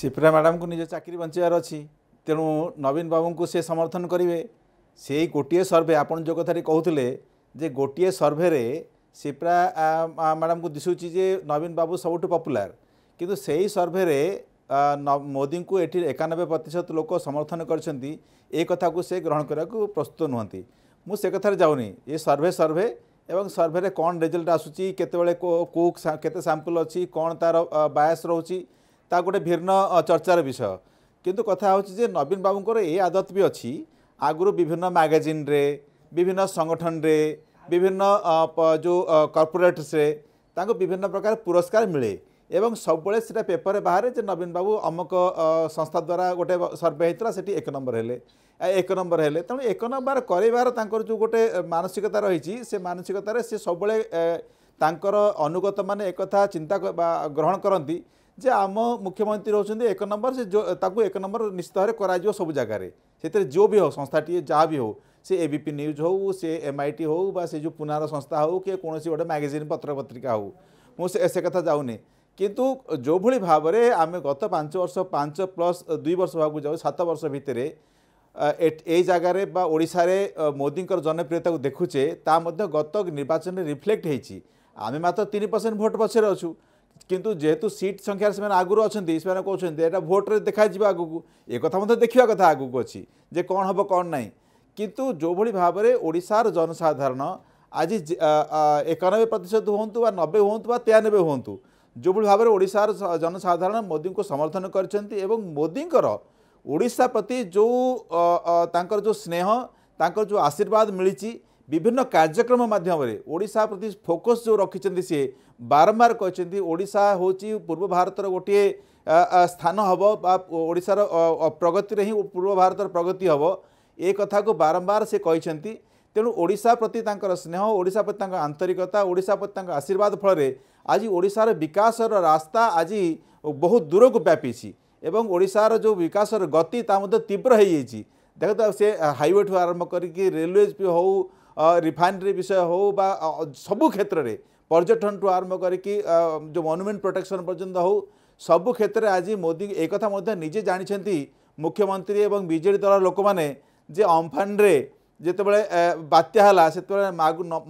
ସିପ୍ରା ମ୍ୟାଡ଼ାମଙ୍କୁ ନିଜ ଚାକିରି ବଞ୍ଚାଇବାର ଅଛି ତେଣୁ ନବୀନ ବାବୁଙ୍କୁ ସେ ସମର୍ଥନ କରିବେ ସେଇ ଗୋଟିଏ ସର୍ଭେ ଆପଣ ଯେଉଁ କଥାଟି କହୁଥିଲେ ଯେ ଗୋଟିଏ ସର୍ଭେରେ ସିପ୍ରା ମ୍ୟାଡ଼ାମକୁ ଦିଶୁଛି ଯେ ନବୀନ ବାବୁ ସବୁଠୁ ପପୁଲାର କିନ୍ତୁ ସେହି ସର୍ଭେରେ ମୋଦିଙ୍କୁ ଏଠି ଏକାନବେ ପ୍ରତିଶତ ଲୋକ ସମର୍ଥନ କରିଛନ୍ତି ଏ କଥାକୁ ସେ ଗ୍ରହଣ କରିବାକୁ ପ୍ରସ୍ତୁତ ନୁହନ୍ତି ମୁଁ ସେ କଥାରେ ଯାଉନି ଏ ସର୍ଭେ ସର୍ଭେ ଏବଂ ସର୍ଭେରେ କ'ଣ ରେଜଲ୍ଟ ଆସୁଛି କେତେବେଳେ କେଉଁ କେତେ ସାମ୍ପଲ୍ ଅଛି କ'ଣ ତା'ର ବାୟାସ୍ ରହୁଛି ତା ଗୋଟେ ଭିନ୍ନ ଚର୍ଚ୍ଚାର ବିଷୟ କିନ୍ତୁ କଥା ହେଉଛି ଯେ ନବୀନ ବାବୁଙ୍କର ଏ ଆଦତ ବି ଅଛି ଆଗରୁ ବିଭିନ୍ନ বিভিন্ন ବିଭିନ୍ନ ସଂଗଠନରେ ବିଭିନ୍ନ ଯେଉଁ କର୍ପୋରେଟ୍ସରେ ତାଙ୍କୁ ବିଭିନ୍ନ ପ୍ରକାର ପୁରସ୍କାର ମିଳେ এবং সবুলে সেটা পেপরে বাহারে যে নবীন বাবু অমুক সংস্থা দ্বারা গোটে সর্ভে হয়েছিল সেটি এক নম্বর হলে এক নম্বর হলে তেমন এক নম্বর করবার তাঁর যে গোটে মানসিকতা রয়েছে সে মানসিকতার সে সবুলে তাঁর অনুগত মানে একথা চিন্তা গ্রহণ করতে যে আম মুখ্যমন্ত্রী রয়েছেন এক নম্বর সে তাকে এক নম্বর নিশ্চিত ভাবে করা যাব সব জায়গায় সেতরে যে বি সংস্থাটি যা বি হো সে এবিপি নিউজ হো সে এমআইটি হো বা সে যে পুনার সংস্থা হোক কি কোণী গোটে ম্যাগাজিন পত্রপত্রিকা হোক মু সে কথা যাওনি কিন্তু যেভাবে ভাবে আমি গত পাঁচ বর্ষ পাঁচ প্লস দুই বর্ষ ভাবু যাও সাত বর্ষ ভিতরে এই জায়গার বা ওড়শার মোদীকর জনপ্রিয়তা দেখুছে তা মধ্যে গত নির্বাচনে রিফ্লেক্ট হয়েছি আমি মাত্র তিন পরসেন্ট ভোট পছরে অছু কিন্তু যেহেতু সিট সংখ্যার সে আগর অনেক সে কৌন এটা ভোটরে দেখা যা আগুক একথা দেখা কথা আগুক অছি যে কম হব কম না কিন্তু যেভাবে ভাবে ওড়শার জনসাধারণ আজ একানবে প্রত হুম বা নবে হুম বা তেয়ানবে হুম যেভাবে ভাবে ওড়শার জনসাধারণ মোদী সমর্থন করছেন এবং মোদীকর ওড়শা প্রতি যে তাঁর যে স্নেহ তাঁর যে আশীর্বাদ মিছে ବିଭିନ୍ନ କାର୍ଯ୍ୟକ୍ରମ ମାଧ୍ୟମରେ ଓଡ଼ିଶା ପ୍ରତି ଫୋକସ୍ ଯେଉଁ ରଖିଛନ୍ତି ସିଏ ବାରମ୍ବାର କହିଛନ୍ତି ଓଡ଼ିଶା ହେଉଛି ପୂର୍ବ ଭାରତର ଗୋଟିଏ ସ୍ଥାନ ହେବ ବା ଓଡ଼ିଶାର ପ୍ରଗତିରେ ହିଁ ପୂର୍ବ ଭାରତର ପ୍ରଗତି ହେବ ଏ କଥାକୁ ବାରମ୍ବାର ସେ କହିଛନ୍ତି ତେଣୁ ଓଡ଼ିଶା ପ୍ରତି ତାଙ୍କର ସ୍ନେହ ଓଡ଼ିଶା ପ୍ରତି ତାଙ୍କ ଆନ୍ତରିକତା ଓଡ଼ିଶା ପ୍ରତି ତାଙ୍କ ଆଶୀର୍ବାଦ ଫଳରେ ଆଜି ଓଡ଼ିଶାର ବିକାଶର ରାସ୍ତା ଆଜି ବହୁତ ଦୂରକୁ ବ୍ୟାପିଛି ଏବଂ ଓଡ଼ିଶାର ଯେଉଁ ବିକାଶର ଗତି ତା ମଧ୍ୟ ତୀବ୍ର ହୋଇଯାଇଛି ଦେଖନ୍ତୁ ସେ ହାଇୱେଠୁ ଆରମ୍ଭ କରିକି ରେଲୱେଜ୍ ବି ହେଉ ରିଫାଇନାରୀ ବିଷୟ ହେଉ ବା ସବୁ କ୍ଷେତ୍ରରେ ପର୍ଯ୍ୟଟନଠୁ ଆରମ୍ଭ କରିକି ଯେଉଁ ମନୁମେଣ୍ଟ ପ୍ରୋଟେକ୍ସନ୍ ପର୍ଯ୍ୟନ୍ତ ହେଉ ସବୁ କ୍ଷେତ୍ରରେ ଆଜି ମୋଦି ଏକଥା ମଧ୍ୟ ନିଜେ ଜାଣିଛନ୍ତି ମୁଖ୍ୟମନ୍ତ୍ରୀ ଏବଂ ବିଜେଡ଼ି ଦଳର ଲୋକମାନେ ଯେ ଅମ୍ଫାନରେ ଯେତେବେଳେ ବାତ୍ୟା ହେଲା ସେତେବେଳେ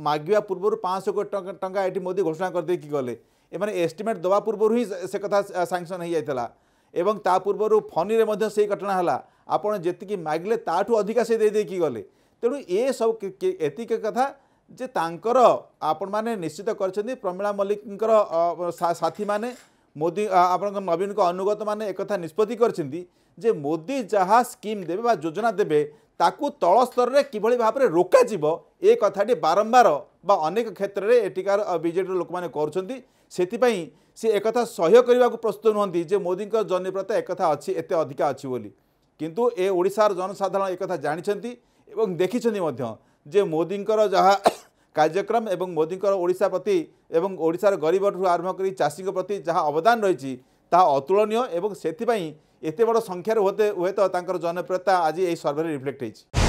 ମାଗିବା ପୂର୍ବରୁ ପାଞ୍ଚଶହ କୋଟି ଟଙ୍କା ଏଠି ମୋଦି ଘୋଷଣା କରିଦେଇକି ଗଲେ ଏମାନେ ଏଷ୍ଟିମେଟ୍ ଦେବା ପୂର୍ବରୁ ହିଁ ସେ କଥା ସାଙ୍କସନ୍ ହୋଇଯାଇଥିଲା ଏବଂ ତା ପୂର୍ବରୁ ଫନିରେ ମଧ୍ୟ ସେଇ ଘଟଣା ହେଲା ଆପଣ ଯେତିକି ମାଗିଲେ ତାଠୁ ଅଧିକା ସେ ଦେଇଦେଇକି ଗଲେ ତେଣୁ ଏସବୁ ଏତିକି କଥା ଯେ ତାଙ୍କର ଆପଣମାନେ ନିଶ୍ଚିତ କରିଛନ୍ତି ପ୍ରମିଳା ମଲ୍ଲିକଙ୍କର ସାଥୀମାନେ ମୋଦି ଆପଣଙ୍କ ନବୀନଙ୍କ ଅନୁଗତମାନେ ଏକଥା ନିଷ୍ପତ୍ତି କରିଛନ୍ତି ଯେ ମୋଦି ଯାହା ସ୍କିମ୍ ଦେବେ ବା ଯୋଜନା ଦେବେ ତାକୁ ତଳ ସ୍ତରରେ କିଭଳି ଭାବରେ ରୋକାଯିବ ଏ କଥାଟି ବାରମ୍ବାର ବା ଅନେକ କ୍ଷେତ୍ରରେ ଏଠିକାର ବିଜେଡ଼ିର ଲୋକମାନେ କରୁଛନ୍ତି ସେଥିପାଇଁ ସେ ଏକଥା ସହ୍ୟ କରିବାକୁ ପ୍ରସ୍ତୁତ ନୁହନ୍ତି ଯେ ମୋଦିଙ୍କ ଜନିପ୍ରତା ଏକଥା ଅଛି ଏତେ ଅଧିକା ଅଛି ବୋଲି କିନ୍ତୁ ଏ ଓଡ଼ିଶାର ଜନସାଧାରଣ ଏକଥା ଜାଣିଛନ୍ତି এবং দেখিଛନ୍ତି ମଧ୍ୟ ଯେ ମୋଦିଙ୍କର ଯାହା କାର୍ଯ୍ୟକ୍ରମ ଏବଂ ମୋଦିଙ୍କର ଓଡ଼ିଶା ପ୍ରତି ଏବଂ ଓଡ଼ିଶାର ଗରିବଠୁ ଆରମ୍ଭ କରି ଚାଷୀଙ୍କ ପ୍ରତି ଯାହା ଅବଦାନ ରହିଛି ତାହା ଅତୁଳନୀୟ ଏବଂ ସେଥିପାଇଁ ଏତେ ବଡ଼ ସଂଖ୍ୟାରେ ହୁଏତ ହୁଏତ ତାଙ୍କର ଜନପ୍ରିୟତା ଆଜି ଏହି ସର୍ଭେରେ ରିଫ୍ଲେକ୍ଟ ହେଇଛି